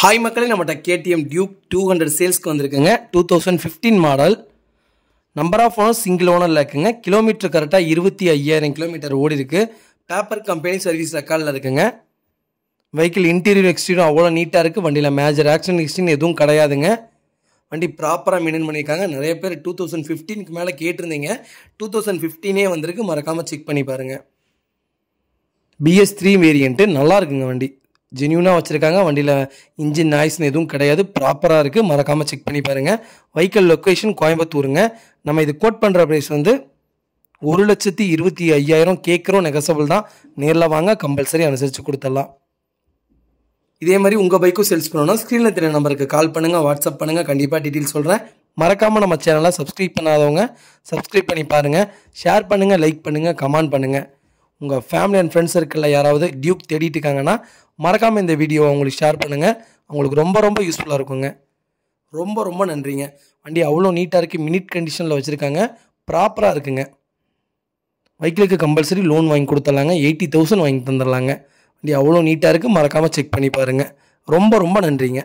hi மக்களே நம்மகிட்ட KTM Duke two hundred சேல்ஸ்க்கு வந்திருக்குங்க two thousand fifteen model number of owner single ஓனரில் இருக்குங்க கிலோமீட்டர் கரெக்டாக இருபத்தி ஐயாயிரம் கிலோமீட்டர் ஓடி இருக்கு பேப்பர் கம்பெனி சர்வீஸ் ரெக்கார்டில் இருக்குங்க வெஹிக்கிள் இன்டீரியர் எக்ஸ்டீரியர் அவ்வளோ நீட்டாக இருக்குது வண்டியில் மேஜர் ஆக்சிடென்ட் எக்ஸ்டீரியர் எதுவும் கிடையாதுங்க வண்டி ப்ராப்பராக மெயின்டைன் பண்ணியிருக்காங்க நிறைய பேர் டூ தௌசண்ட் ஃபிஃப்டீனுக்கு மேலே கேட்டிருந்தீங்க டூ தௌசண்ட் ஃபிஃப்டீனே வந்திருக்கு மறக்காமல் செக் பண்ணி பாருங்கள் பிஎஸ் த்ரீ வேரியண்ட்டு நல்லா இருக்குங்க வண்டி ஜென்யூனாக வச்சுருக்காங்க வண்டியில் இன்ஜின் நாய்ஸ்னு எதுவும் கிடையாது ப்ராப்பராக இருக்குது மறக்காமல் செக் பண்ணி பாருங்கள் வைக்கல் லொக்கேஷன் கோயம்புத்தூருங்க நம்ம இது கோட் பண்ணுற ப்ரைஸ் வந்து ஒரு லட்சத்தி இருபத்தி ஐயாயிரம் கேட்குறோம் நெகசபிள் தான் நேரில் வாங்க கம்பல்சரி அனுசரித்து கொடுத்துடலாம் இதே மாதிரி உங்கள் பைக்கும் சேல்ஸ் பண்ணணும் ஸ்க்ரீனில் தெரிய நம்பருக்கு கால் பண்ணுங்கள் வாட்ஸ்அப் பண்ணுங்கள் கண்டிப்பாக டீட்டெயில் சொல்கிறேன் மறக்காமல் நம்ம சேனலை சப்ஸ்கிரைப் பண்ணாதவங்க சப்ஸ்கிரைப் பண்ணி பாருங்கள் ஷேர் பண்ணுங்கள் லைக் பண்ணுங்கள் கமெண்ட் பண்ணுங்கள் உங்கள் ஃபேமிலி அண்ட் ஃப்ரெண்ட்ஸ் சர்க்கிளில் யாராவது டியூக் தேடிட்டு இருக்காங்கன்னா மறக்காமல் இந்த வீடியோவை அவங்களுக்கு ஷேர் பண்ணுங்கள் அவங்களுக்கு ரொம்ப ரொம்ப யூஸ்ஃபுல்லாக இருக்குங்க ரொம்ப ரொம்ப நன்றிங்க வண்டி அவ்வளோ நீட்டாக இருக்குது மினிட் கண்டிஷனில் வச்சுருக்காங்க ப்ராப்பராக இருக்குங்க வைக்கிலுக்கு கம்பல்சரி லோன் வாங்கி கொடுத்துர்லாங்க எயிட்டி தௌசண்ட் வாங்கி தந்துடலாங்க வண்டி அவ்வளோ நீட்டாக இருக்குது மறக்காமல் செக் பண்ணி பாருங்கள் ரொம்ப ரொம்ப நன்றிங்க